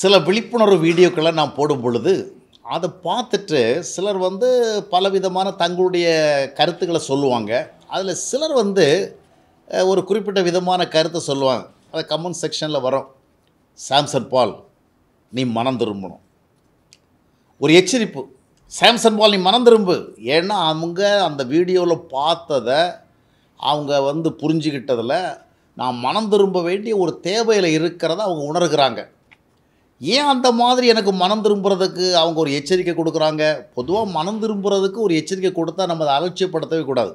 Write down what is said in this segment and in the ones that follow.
சில விழிப்புணர்வு வீடியோக்களை நான் போடும் பொழுது அதை பார்த்துட்டு சிலர் வந்து பலவிதமான தங்களுடைய கருத்துக்களை சொல்லுவாங்க அதில் சிலர் வந்து ஒரு குறிப்பிட்ட விதமான கருத்தை சொல்லுவாங்க அதை கமெண்ட் செக்ஷனில் வரும் சாம்சன் பால் நீ மனம் திரும்பணும் ஒரு எச்சரிப்பு சாம்சன் பால் நீ மனம் திரும்பு ஏன்னா அவங்க அந்த வீடியோவில் பார்த்ததை அவங்க வந்து புரிஞ்சுக்கிட்டதில் நான் மனம் திரும்ப வேண்டிய ஒரு தேவையில் இருக்கிறத அவங்க உணர்கிறாங்க ஏன் அந்த மாதிரி எனக்கு மனம் திரும்புறதுக்கு அவங்க ஒரு எச்சரிக்கை கொடுக்குறாங்க பொதுவாக மனம் திரும்புறதுக்கு ஒரு எச்சரிக்கை கொடுத்தா நம்ம அதை அலட்சியப்படுத்தவே கூடாது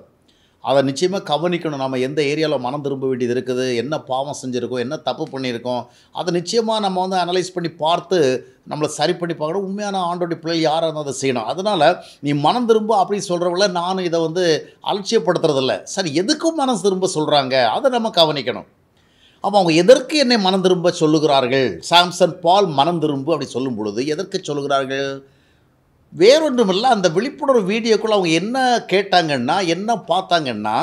அதை நிச்சயமாக கவனிக்கணும் நம்ம எந்த ஏரியாவில் மனம் திரும்ப வேண்டியது இருக்குது என்ன பாவம் செஞ்சுருக்கோம் என்ன தப்பு பண்ணியிருக்கோம் அதை நிச்சயமாக நம்ம வந்து அனலைஸ் பண்ணி பார்த்து நம்மளை சரி பண்ணி பார்க்கணும் உண்மையான ஆண்டோடைய பிள்ளை யாராக இருந்தால் அதை செய்யணும் அதனால் நீ மனம் திரும்ப அப்படி சொல்கிறவங்கள நானும் இதை வந்து அலட்சியப்படுத்துறதில்ல சரி எதுக்கும் மனம் திரும்ப சொல்கிறாங்க அதை நம்ம கவனிக்கணும் அப்போ அவங்க எதற்கு என்னை மனம் திரும்ப சொல்லுகிறார்கள் சாம்சன் பால் மனம் திரும்ப அப்படி சொல்லும் பொழுது எதற்கு சொல்லுகிறார்கள் வேறொன்றுமில்லை அந்த விழிப்புணர்வு வீடியோக்குள்ளே அவங்க என்ன கேட்டாங்கன்னா என்ன பார்த்தாங்கன்னா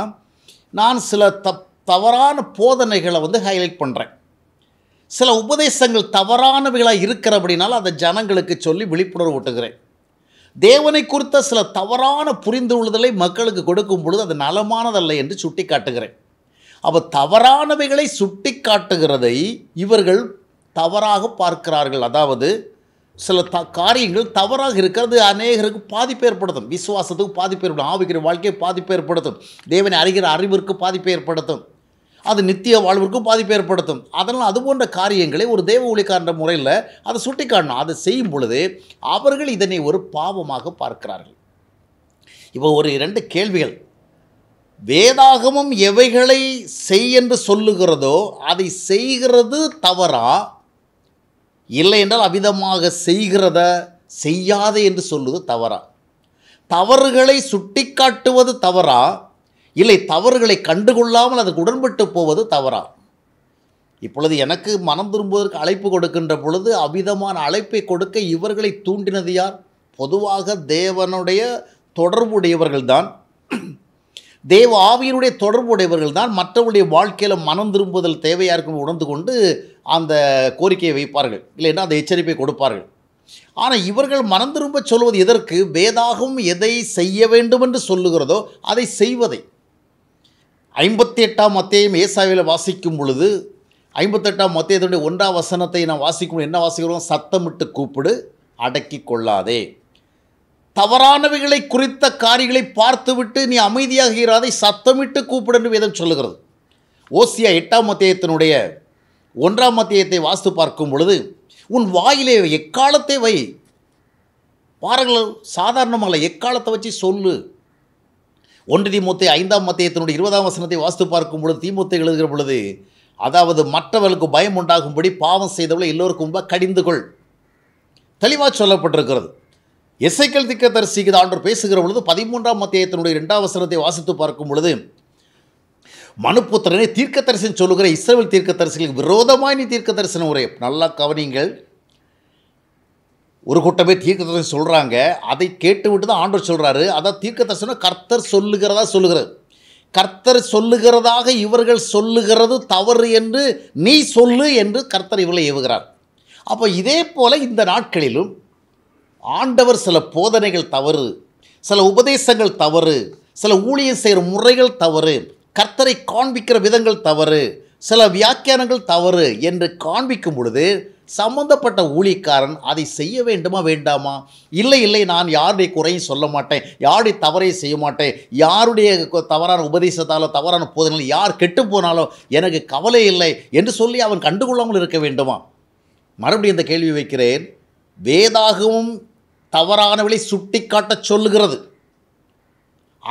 நான் சில தப் தவறான போதனைகளை வந்து ஹைலைட் பண்ணுறேன் சில உபதேசங்கள் தவறானவைகளாக இருக்கிற அப்படின்னால அதை ஜனங்களுக்கு சொல்லி விழிப்புணர்வு ஓட்டுகிறேன் தேவனை குறித்த சில தவறான உள்ளதலை மக்களுக்கு கொடுக்கும் பொழுது அது நலமானதல்ல என்று சுட்டி காட்டுகிறேன் அப்போ தவறானவைகளை சுட்டி காட்டுகிறதை இவர்கள் தவறாக பார்க்கிறார்கள் அதாவது சில த காரியங்கள் தவறாக இருக்கிறது அநேகருக்கு பாதிப்பு ஏற்படுத்தும் விசுவாசத்துக்கு பாதிப்பு ஏற்படும் ஆவிக்கிற வாழ்க்கையை பாதிப்பு ஏற்படுத்தும் தேவனை அறிகிற அறிவிற்கு பாதிப்பு ஏற்படுத்தும் அது நித்திய வாழ்விற்கும் பாதிப்பு ஏற்படுத்தும் அதனால் அது போன்ற காரியங்களை ஒரு தேவ ஒளிக்காரன்ற முறையில் அதை சுட்டி காட்டணும் அதை செய்யும் பொழுது அவர்கள் இதனை ஒரு பாவமாக பார்க்கிறார்கள் இப்போ ஒரு இரண்டு கேள்விகள் வேதாகமம் எவைகளை செய் என்று சொல்லுகிறதோ அதை செய்கிறது தவறா இல்லை என்றால் அவிதமாக செய்கிறத செய்யாத என்று சொல்லுவது தவறா தவறுகளை சுட்டி காட்டுவது தவறா இல்லை தவறுகளை கண்டுகொள்ளாமல் அதுக்கு உடன்பட்டு போவது தவறா இப்பொழுது எனக்கு மனம் திரும்புவதற்கு அழைப்பு கொடுக்கின்ற பொழுது அமிதமான அழைப்பை கொடுக்க இவர்களை தூண்டினது யார் பொதுவாக தேவனுடைய தொடர்புடையவர்கள்தான் தேவ ஆவியினுடைய தொடர்புடையவர்கள் தான் மற்றவருடைய வாழ்க்கையில் மனம் திரும்புதல் தேவையாக இருக்கும் உணர்ந்து கொண்டு அந்த கோரிக்கையை வைப்பார்கள் இல்லைன்னா அந்த எச்சரிப்பை கொடுப்பார்கள் ஆனால் இவர்கள் மனம் திரும்ப சொல்வது எதற்கு வேதாகம் எதை செய்ய வேண்டும் என்று சொல்லுகிறதோ அதை செய்வதை ஐம்பத்தி எட்டாம் மத்தியம் ஏசாவில் வாசிக்கும் பொழுது ஐம்பத்தெட்டாம் மத்தியத்தினுடைய ஒன்றாம் வசனத்தை நான் வாசிக்கும் என்ன வாசிக்கிறோம் சத்தமிட்டு கூப்பிடு அடக்கி கொள்ளாதே தவறானவைகளை குறித்த காரியங்களை பார்த்துவிட்டு நீ அமைதியாக இராதை சத்தமிட்டு கூப்பிடணும் வேதம் சொல்லுகிறது ஓசியா எட்டாம் மத்தியத்தினுடைய ஒன்றாம் மத்தியத்தை வாஸ்து பார்க்கும் பொழுது உன் வாயிலே எக்காலத்தை வை பாருங்கள் சாதாரணமாக எக்காலத்தை வச்சு சொல்லு ஒன்று தீமூத்தை ஐந்தாம் மத்தியத்தினுடைய இருபதாம் வசனத்தை வாஸ்து பார்க்கும் பொழுது தீமுத்தை எழுதுகிற பொழுது அதாவது மற்றவர்களுக்கு பயம் உண்டாகும்படி பாவம் செய்தவளை எல்லோருக்கும் முன்பாக கடிந்து கொள் தெளிவாக சொல்லப்பட்டிருக்கிறது எஸ்ஐக்கல் திக்கதரிசிக்கு ஆண்டவர் பேசுகிற பொழுது பதிமூன்றாம் மத்தியத்தினுடைய இரண்டாம் வசனத்தை வாசித்து பார்க்கும் பொழுது மனுப்புத்திரனை தீர்க்க தரிசனம் சொல்லுகிற இஸ்ரேல் தீர்க்க தரிசனங்களுக்கு விரோதமாய் நீ தீர்க்க தரிசனம் உரை நல்லா கவனிங்கள் ஒரு கூட்டமே தீர்க்க தரிசனம் சொல்கிறாங்க அதை கேட்டு விட்டு தான் ஆண்டர் சொல்கிறாரு அதான் தீர்க்க தரிசனம் கர்த்தர் சொல்லுகிறதா சொல்லுகிறது கர்த்தர் சொல்லுகிறதாக இவர்கள் சொல்லுகிறது தவறு என்று நீ சொல்லு என்று கர்த்தர் இவர்களை ஏவுகிறார் அப்போ இதே போல் இந்த நாட்களிலும் ஆண்டவர் சில போதனைகள் தவறு சில உபதேசங்கள் தவறு சில ஊழியம் செய்கிற முறைகள் தவறு கர்த்தரை காண்பிக்கிற விதங்கள் தவறு சில வியாக்கியானங்கள் தவறு என்று காண்பிக்கும் பொழுது சம்பந்தப்பட்ட ஊழிக்காரன் அதை செய்ய வேண்டுமா வேண்டாமா இல்லை இல்லை நான் யாருடைய குறையும் சொல்ல மாட்டேன் யாருடைய தவறையும் செய்ய மாட்டேன் யாருடைய தவறான உபதேசத்தாலோ தவறான போதனாலும் யார் கெட்டு போனாலோ எனக்கு கவலை இல்லை என்று சொல்லி அவன் கண்டுகொள்ளாமல் இருக்க வேண்டுமா மறுபடியும் இந்த கேள்வி வைக்கிறேன் வேதாகமும் தவறானவளை சுட்டி காட்ட சொல்லுகிறது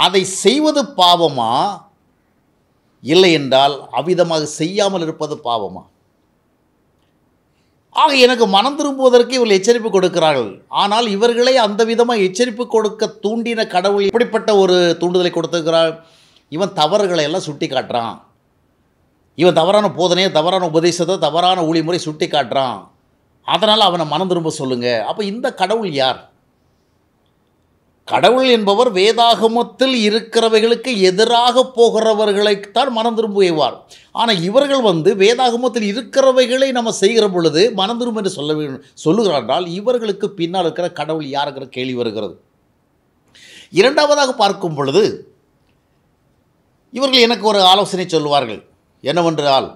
அதை செய்வது பாவமா இல்லை என்றால் அவ்விதமாக செய்யாமல் இருப்பது பாவமா ஆக எனக்கு மனம் திரும்புவதற்கு இவர்கள் எச்சரிப்பு கொடுக்கிறார்கள் ஆனால் இவர்களை அந்த விதமாக எச்சரிப்பு கொடுக்க தூண்டின கடவுள் இப்படிப்பட்ட ஒரு தூண்டுதலை கொடுத்துருக்கிறார் இவன் தவறுகளை எல்லாம் சுட்டி காட்டுறான் இவன் தவறான போதனையை தவறான உபதேசத்தை தவறான ஊழிமுறை சுட்டி காட்டுறான் அதனால் அவனை மனம் திரும்ப சொல்லுங்கள் அப்போ இந்த கடவுள் யார் கடவுள் என்பவர் வேதாகமத்தில் இருக்கிறவைகளுக்கு எதிராக போகிறவர்களைத்தான் மனம் செய்வார் ஆனால் இவர்கள் வந்து வேதாகமத்தில் இருக்கிறவைகளை நம்ம செய்கிற பொழுது மனம் திரும்ப என்று சொல்ல சொல்லுகிறார் என்றால் இவர்களுக்கு பின்னால் இருக்கிற கடவுள் யாருங்கிற கேள்வி வருகிறது இரண்டாவதாக பார்க்கும் பொழுது இவர்கள் எனக்கு ஒரு ஆலோசனை சொல்லுவார்கள் என்னவென்றால்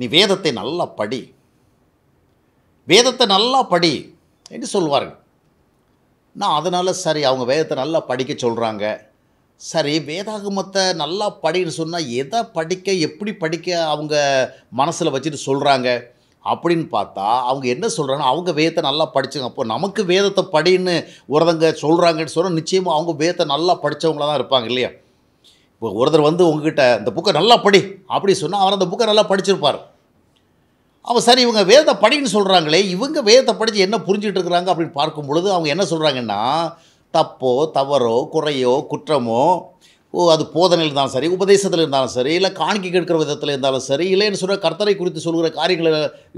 நீ வேதத்தை நல்லா படி வேதத்தை நல்லா படி என்று சொல்வார்கள் நான் அதனால் சரி அவங்க வேதத்தை நல்லா படிக்க சொல்கிறாங்க சரி வேதாகமத்தை நல்லா படின்னு சொன்னால் எதை படிக்க எப்படி படிக்க அவங்க மனசில் வச்சுட்டு சொல்கிறாங்க அப்படின்னு பார்த்தா அவங்க என்ன சொல்கிறாங்கன்னா அவங்க வேதத்தை நல்லா படித்தாங்க அப்போ நமக்கு வேதத்தை படின்னு ஒருத்தவங்க சொல்கிறாங்கன்னு சொன்னால் நிச்சயமாக அவங்க வேதத்தை நல்லா படித்தவங்கள தான் இருப்பாங்க இல்லையா இப்போ ஒருத்தர் வந்து உங்ககிட்ட இந்த புக்கை நல்லா படி அப்படி சொன்னால் அவர் அந்த புக்கை நல்லா படிச்சிருப்பார் அவன் சரி இவங்க வேதத்தை படின்னு சொல்கிறாங்களே இவங்க வேதத்தை படித்து என்ன புரிஞ்சுட்டு இருக்கிறாங்க அப்படின்னு பார்க்கும் பொழுது அவங்க என்ன சொல்கிறாங்கன்னா தப்போ தவறோ குறையோ குற்றமோ ஓ அது போதனையில் இருந்தாலும் சரி உபதேசத்தில் இருந்தாலும் சரி இல்லை காணிக்கை கேட்கிற விதத்தில் இருந்தாலும் சரி இல்லைன்னு சொல்கிற கர்த்தரை குறித்து சொல்கிற காரியங்கள்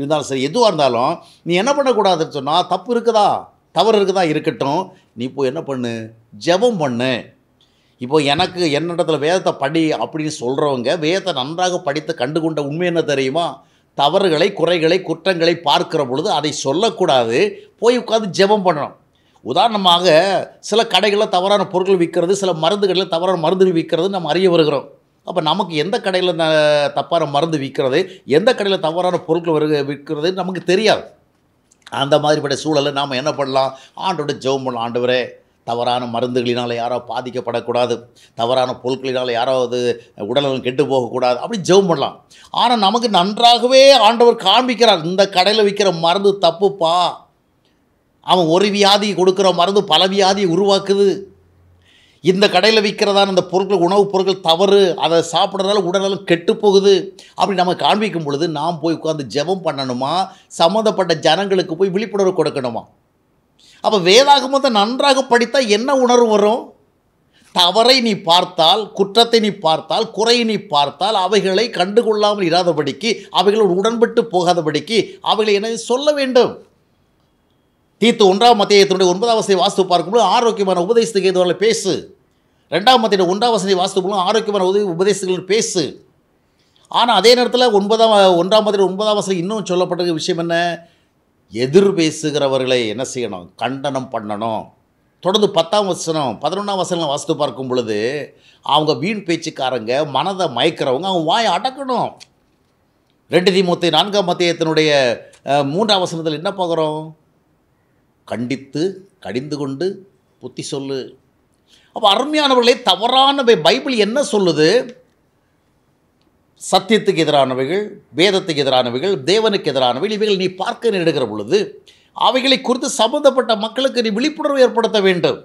இருந்தாலும் சரி எதுவாக இருந்தாலும் நீ என்ன பண்ணக்கூடாதுன்னு சொன்னால் தப்பு இருக்குதா தவறு இருக்குதா இருக்கட்டும் நீ இப்போ என்ன பண்ணு ஜபம் பண்ணு இப்போ எனக்கு என்னிடத்துல வேதத்தை படி அப்படின்னு சொல்கிறவங்க வேதத்தை நன்றாக படித்து கண்டு கொண்ட உண்மை என்ன தெரியுமா தவறுகளை குறைகளை குற்றங்களை பார்க்கிற பொழுது அதை சொல்லக்கூடாது போய் உட்காந்து ஜெபம் பண்ணணும் உதாரணமாக சில கடைகளில் தவறான பொருட்கள் விற்கிறது சில மருந்துகளில் தவறான மருந்துகள் விற்கிறது நம்ம அறிய வருகிறோம் அப்போ நமக்கு எந்த கடையில் தப்பான மருந்து விற்கிறது எந்த கடையில் தவறான பொருட்கள் வரு விற்கிறது நமக்கு தெரியாது அந்த மாதிரிப்பட்ட சூழலை நாம் என்ன பண்ணலாம் ஆண்டோட ஜெபம் பண்ணலாம் ஆண்டவரே தவறான மருந்துகளினால் யாரோ பாதிக்கப்படக்கூடாது தவறான பொருட்களினால் யாராவது உடல்நலம் கெட்டு போகக்கூடாது அப்படி ஜெபம் பண்ணலாம் ஆனால் நமக்கு நன்றாகவே ஆண்டவர் காண்பிக்கிறார் இந்த கடையில் விற்கிற மருந்து தப்புப்பா அவன் ஒரு வியாதி கொடுக்குற மருந்து பல வியாதியை உருவாக்குது இந்த கடையில் விற்கிறதான இந்த பொருட்கள் உணவுப் பொருட்கள் தவறு அதை சாப்பிட்றதால உடல்நலம் கெட்டு போகுது அப்படி நம்ம காண்பிக்கும் பொழுது நாம் போய் உட்காந்து ஜெபம் பண்ணணுமா சம்மந்தப்பட்ட ஜனங்களுக்கு போய் விழிப்புணர்வு கொடுக்கணுமா அப்போ வேதாகமத்தை நன்றாக படித்தால் என்ன உணர்வு வரும் தவறை நீ பார்த்தால் குற்றத்தை நீ பார்த்தால் குறையை நீ பார்த்தால் அவைகளை கண்டுகொள்ளாமல் இராதபடிக்கு அவைகளோடு உடன்பட்டு போகாதபடிக்கு அவைகளை என்ன சொல்ல வேண்டும் தீர்த்து ஒன்றாம் மத்தியத்தினுடைய ஒன்பதாம் வசதி வாஸ்து பார்க்கும்போது ஆரோக்கியமான உபதேசத்துக்கு எதுவரை பேசு ரெண்டாம் மத்திய ஒன்றாம் வசதி வாஸ்து மூலம் ஆரோக்கியமான உதவி உபதேசங்கள் பேசு ஆனால் அதே நேரத்தில் ஒன்பதாம் ஒன்றாம் மத்திய ஒன்பதாம் வசதி இன்னும் சொல்லப்பட்ட விஷயம் என்ன எதிர் பேசுகிறவர்களை என்ன செய்யணும் கண்டனம் பண்ணணும் தொடர்ந்து பத்தாம் வசனம் பதினொன்றாம் வசனம் வாசித்து பார்க்கும் பொழுது அவங்க வீண் பேச்சுக்காரங்க மனதை மயக்கிறவங்க அவங்க வாய் அடக்கணும் ரெண்டு தீமூத்தை நான்காம் மத்தியத்தினுடைய மூன்றாம் வசனத்தில் என்ன பார்க்குறோம் கண்டித்து கடிந்து கொண்டு புத்தி சொல்லு அப்போ அருமையானவர்களே தவறான பைபிள் என்ன சொல்லுது சத்தியத்துக்கு எதிரானவைகள் வேதத்துக்கு எதிரானவைகள் தேவனுக்கு எதிரானவைகள் இவைகள் நீ பார்க்க நேடுகிற பொழுது அவைகளை குறித்து சம்பந்தப்பட்ட மக்களுக்கு நீ விழிப்புணர்வு ஏற்படுத்த வேண்டும்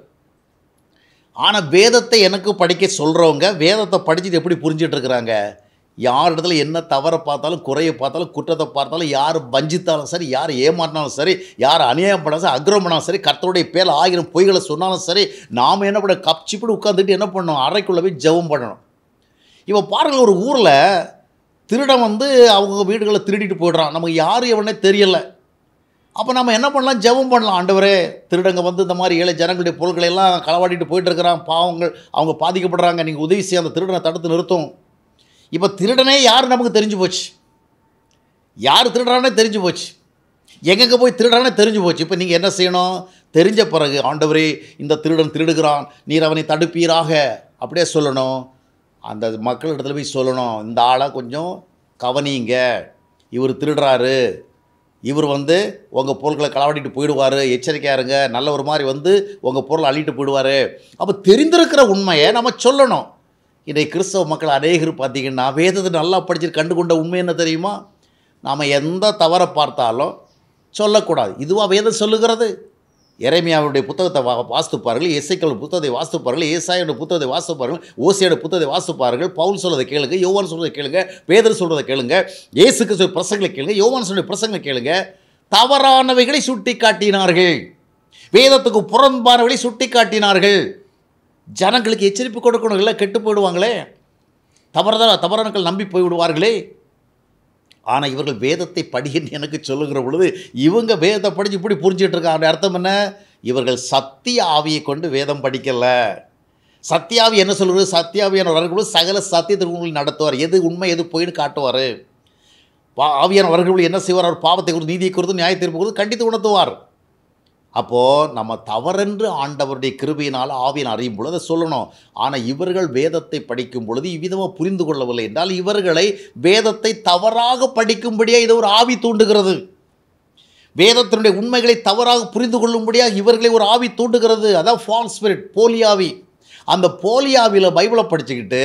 ஆனால் வேதத்தை எனக்கு படிக்க சொல்கிறவங்க வேதத்தை படிச்சுட்டு எப்படி புரிஞ்சிட்ருக்கிறாங்க யார் இடத்துல என்ன தவறை பார்த்தாலும் குறையை பார்த்தாலும் குற்றத்தை பார்த்தாலும் யார் வஞ்சித்தாலும் சரி யார் ஏமாற்றினாலும் சரி யார் அநியாயம் பண்ணாலும் சரி அக்ரம் பண்ணாலும் சரி கர்த்தருடைய பேர் ஆகிரும் பொய்களை சொன்னாலும் சரி நாம் என்ன பண்ண கப்சிப்படி உட்காந்துட்டு என்ன பண்ணணும் அறைக்குள்ளே போய் ஜெபம் பண்ணணும் இப்போ பாருங்கள் ஒரு ஊரில் திருடன் வந்து அவங்க வீடுகளை திருடிட்டு போயிடுறான் நமக்கு யார் எவனே தெரியலை அப்போ நம்ம என்ன பண்ணலாம் ஜெபம் பண்ணலாம் ஆண்டவரே திருடங்க வந்து இந்த மாதிரி ஏழை ஜனங்களுடைய பொருட்களை எல்லாம் களவாடிட்டு போயிட்டுருக்கிறான் பாவங்கள் அவங்க பாதிக்கப்படுறாங்க நீங்கள் உதவி செய்ய அந்த திருடனை தடுத்து நிறுத்தும் இப்போ திருடனே யார் நமக்கு தெரிஞ்சு போச்சு யார் திருடுறானே தெரிஞ்சு போச்சு எங்கெங்கே போய் திருடுறானே தெரிஞ்சு போச்சு இப்போ நீங்கள் என்ன செய்யணும் தெரிஞ்ச பிறகு ஆண்டவரே இந்த திருடன் திருடுகிறான் நீர் அவனை தடுப்பீராக அப்படியே சொல்லணும் அந்த மக்களிடத்தில் போய் சொல்லணும் இந்த ஆளை கொஞ்சம் கவனிங்க இவர் திருடுறாரு இவர் வந்து உங்கள் பொருட்களை களவாட்டிட்டு போயிடுவார் எச்சரிக்கையாக இருங்க நல்ல ஒரு மாதிரி வந்து உங்கள் பொருளை அள்ளிட்டு போயிடுவார் அப்போ தெரிந்திருக்கிற உண்மையை நம்ம சொல்லணும் இன்றைக்கு கிறிஸ்தவ மக்கள் அநேகர் பார்த்திங்கன்னா வேதத்தை நல்லா படிச்சு கண்டு கொண்ட உண்மை என்ன தெரியுமா நாம் எந்த தவறை பார்த்தாலும் சொல்லக்கூடாது இதுவாக வேதம் சொல்லுகிறது இறைமையாவுடைய புத்தகத்தை வா வாசிப்பார்கள் இசைக்கள் புத்தகத்தை வாசிப்பார்கள் ஏசாயோட புத்தகத்தை வாசிப்பார்கள் ஓசியோட புத்தகத்தை வாசிப்பார்கள் பவுல் சொல்கிறத கேளுங்க யோவான் சொல்கிறத கேளுங்க பேதர் சொல்கிறத கேளுங்க ஏசுக்கு சொல்ல பிரசங்களை கேளுங்க யோவான் சொல்லி பிரசங்களை கேளுங்க தவறானவைகளை சுட்டி காட்டினார்கள் வேதத்துக்கு புறம்பானவர்களை சுட்டி காட்டினார்கள் ஜனங்களுக்கு எச்சரிப்பு கொடுக்கணும் இல்லை கெட்டு போயிடுவாங்களே தவறுதான் தவறானக்கள் நம்பி போய்விடுவார்களே ஆனால் இவர்கள் வேதத்தை படின்னு எனக்கு சொல்லுகிற பொழுது இவங்க வேதத்தை படித்து இப்படி புரிஞ்சிட்டு இருக்காங்க அர்த்தம் என்ன இவர்கள் சத்திய ஆவியை கொண்டு வேதம் படிக்கலை சத்யாவி என்ன சொல்கிறது சத்யாவியான வரக்குழு சகல உங்களை நடத்துவார் எது உண்மை எது போயின்னு காட்டுவார் பா ஆவியான வரக்குழு என்ன செய்வார் அவர் பாவத்தை கொடுத்து நீதியை கொடுத்து நியாயத்தீர்ப்பு கொடுத்து கண்டித்து உணர்த்துவார் அப்போது நம்ம தவறென்று ஆண்டவருடைய கிருபையினால் ஆவியின் அறியும் பொழுது அதை சொல்லணும் ஆனால் இவர்கள் வேதத்தை படிக்கும் பொழுது இவ்விதமாக புரிந்து கொள்ளவில்லை என்றால் இவர்களை வேதத்தை தவறாக படிக்கும்படியாக இதை ஒரு ஆவி தூண்டுகிறது வேதத்தினுடைய உண்மைகளை தவறாக புரிந்து கொள்ளும்படியாக இவர்களை ஒரு ஆவி தூண்டுகிறது அதான் ஃபால்ஸ் ஸ்பிரிட் போலியாவி அந்த போலியாவியில் பைபிளை படிச்சுக்கிட்டு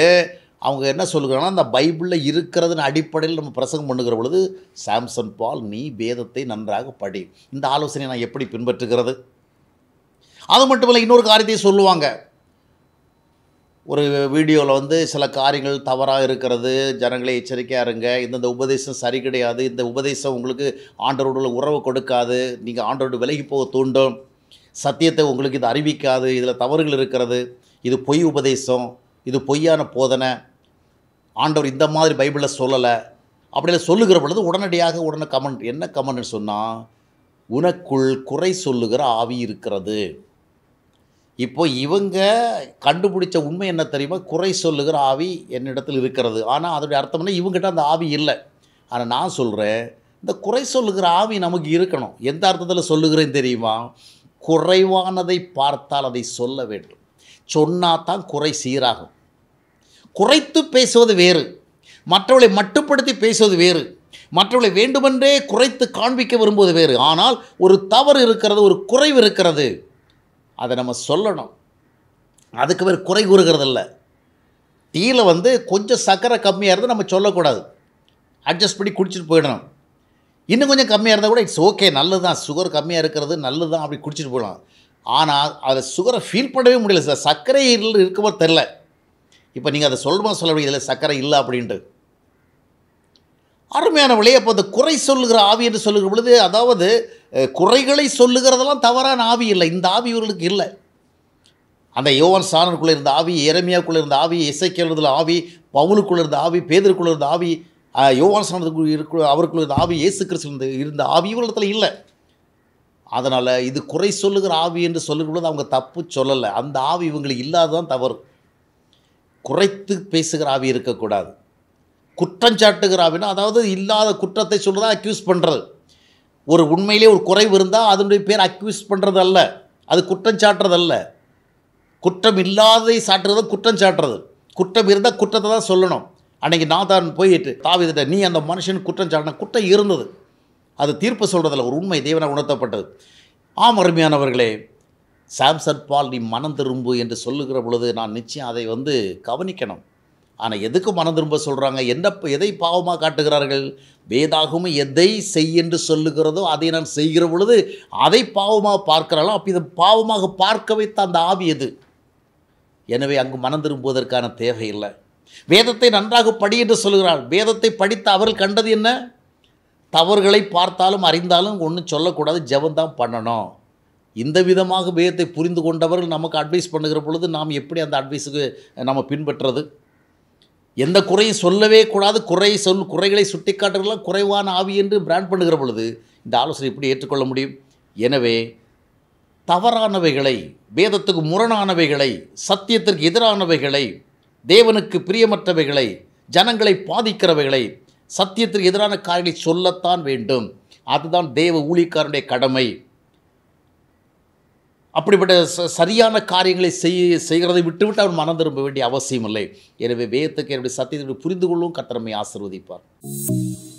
அவங்க என்ன சொல்லுகிறாங்கன்னா அந்த பைபிளில் இருக்கிறதுன்னு அடிப்படையில் நம்ம பிரசங்கம் பண்ணுகிற பொழுது சாம்சன் பால் நீ வேதத்தை நன்றாக படி இந்த ஆலோசனை நான் எப்படி பின்பற்றுகிறது அது மட்டும் இல்லை இன்னொரு காரியத்தையும் சொல்லுவாங்க ஒரு வீடியோவில் வந்து சில காரியங்கள் தவறாக இருக்கிறது ஜனங்களை எச்சரிக்கையாக இருங்க இந்தந்த உபதேசம் சரி கிடையாது இந்த உபதேசம் உங்களுக்கு ஆண்டரோட உறவு கொடுக்காது நீங்கள் ஆண்டரோடு விலகி போக தூண்டும் சத்தியத்தை உங்களுக்கு இது அறிவிக்காது இதில் தவறுகள் இருக்கிறது இது பொய் உபதேசம் இது பொய்யான போதனை ஆண்டவர் இந்த மாதிரி பைபிளில் சொல்லலை அப்படின்னு சொல்லுகிற பொழுது உடனடியாக உடனே கமெண்ட் என்ன கமெண்ட்னு சொன்னால் உனக்குள் குறை சொல்லுகிற ஆவி இருக்கிறது இப்போ இவங்க கண்டுபிடிச்ச உண்மை என்ன தெரியுமா குறை சொல்லுகிற ஆவி என்னிடத்தில் இருக்கிறது ஆனால் அதோடைய அர்த்தம் இவங்ககிட்ட அந்த ஆவி இல்லை ஆனால் நான் சொல்கிறேன் இந்த குறை சொல்லுகிற ஆவி நமக்கு இருக்கணும் எந்த அர்த்தத்தில் சொல்லுகிறேன்னு தெரியுமா குறைவானதை பார்த்தால் அதை சொல்ல வேண்டும் சொன்னால் தான் குறை சீராகும் குறைத்து பேசுவது வேறு மற்றவளை மட்டுப்படுத்தி பேசுவது வேறு மற்றவளை வேண்டுமென்றே குறைத்து காண்பிக்க விரும்புவது வேறு ஆனால் ஒரு தவறு இருக்கிறது ஒரு குறைவு இருக்கிறது அதை நம்ம சொல்லணும் அதுக்கு வேறு குறை கூறுகிறதில்ல டீயில் வந்து கொஞ்சம் சர்க்கரை கம்மியாக இருந்தால் நம்ம சொல்லக்கூடாது அட்ஜஸ்ட் பண்ணி குடிச்சிட்டு போயிடணும் இன்னும் கொஞ்சம் கம்மியாக இருந்தால் கூட இட்ஸ் ஓகே நல்லது தான் சுகர் கம்மியாக இருக்கிறது நல்லது தான் அப்படி குடிச்சிட்டு போயிடலாம் ஆனால் அதை சுகரை ஃபீல் பண்ணவே முடியல சார் சர்க்கரை இருக்கவோ தெரில இப்போ நீங்கள் அதை சொல்லுமா சொல்ல இதில் சர்க்கரை இல்லை அப்படின்ட்டு அருமையான அருமையானவளே அப்போ அந்த குறை சொல்லுகிற ஆவி என்று சொல்லுகிற பொழுது அதாவது குறைகளை சொல்லுகிறதெல்லாம் தவறான ஆவி இல்லை இந்த ஆவி இவர்களுக்கு இல்லை அந்த யோவான் சாணனுக்குள்ளே இருந்த ஆவி இறமையாக்குள்ளே இருந்த ஆவி இசைக்கிறதுல ஆவி பவுலுக்குள்ளே இருந்த ஆவி பேதருக்குள்ளே இருந்த ஆவி யோவான் சாணத்துக்குள் இருக்க அவருக்குள்ள இருந்த ஆவி இயேசு கிறிஸ்து இருந்த ஆவி இவர்களிடத்தில் இல்லை அதனால் இது குறை சொல்லுகிற ஆவி என்று சொல்லுகிற பொழுது அவங்க தப்பு சொல்லலை அந்த ஆவி இவங்களுக்கு இல்லாததான் தவறு குறைத்து பேசுகிற ஆவி இருக்கக்கூடாது குற்றம் ஆவினா அதாவது இல்லாத குற்றத்தை சொல்கிறதா அக்யூஸ் பண்ணுறது ஒரு உண்மையிலே ஒரு குறைவு இருந்தால் அதனுடைய பேர் அக்யூஸ் பண்ணுறது அல்ல அது குற்றம் சாட்டுறதல்ல குற்றம் இல்லாததை சாட்டுறது குற்றம் சாட்டுறது குற்றம் இருந்தால் குற்றத்தை தான் சொல்லணும் அன்றைக்கி நாதான் போயிட்டு தாவிதிட்ட நீ அந்த மனுஷன் குற்றம் சாட்டின குற்றம் இருந்தது அது தீர்ப்பு சொல்கிறதில்ல ஒரு உண்மை தேவனை உணர்த்தப்பட்டது ஆம் அருமையானவர்களே சாம்சன் பால் நீ மனம் திரும்பு என்று சொல்லுகிற பொழுது நான் நிச்சயம் அதை வந்து கவனிக்கணும் ஆனால் எதுக்கு மனம் திரும்ப சொல்கிறாங்க என்ன எதை பாவமாக காட்டுகிறார்கள் வேதாகும் எதை செய் என்று சொல்லுகிறதோ அதை நான் செய்கிற பொழுது அதை பாவமாக பார்க்கிறாலும் அப்போ இதை பாவமாக பார்க்க வைத்த அந்த ஆவி எது எனவே அங்கு மனம் திரும்புவதற்கான தேவையில்லை வேதத்தை நன்றாக படி என்று சொல்கிறாள் வேதத்தை படித்த அவர்கள் கண்டது என்ன தவறுகளை பார்த்தாலும் அறிந்தாலும் ஒன்றும் சொல்லக்கூடாது ஜபந்தான் பண்ணணும் இந்த விதமாக வேதத்தை புரிந்து கொண்டவர்கள் நமக்கு அட்வைஸ் பண்ணுகிற பொழுது நாம் எப்படி அந்த அட்வைஸுக்கு நம்ம பின்பற்றுறது எந்த குறையும் சொல்லவே கூடாது குறை சொல் குறைகளை சுட்டிக்காட்டுறதுலாம் குறைவான ஆவி என்று பிராண்ட் பண்ணுகிற பொழுது இந்த ஆலோசனை எப்படி ஏற்றுக்கொள்ள முடியும் எனவே தவறானவைகளை வேதத்துக்கு முரணானவைகளை சத்தியத்திற்கு எதிரானவைகளை தேவனுக்கு பிரியமற்றவைகளை ஜனங்களை பாதிக்கிறவைகளை சத்தியத்திற்கு எதிரான காரியங்களை சொல்லத்தான் வேண்டும் அதுதான் தேவ ஊழிக்காரனுடைய கடமை அப்படிப்பட்ட சரியான காரியங்களை செய் செய்கிறதை விட்டுவிட்டு அவர் மனம் திரும்ப வேண்டிய அவசியம் இல்லை எனவே வேதத்துக்கு என்னுடைய சத்தியத்தை புரிந்து கொள்ளவும் கத்திரமை ஆசிர்வதிப்பார்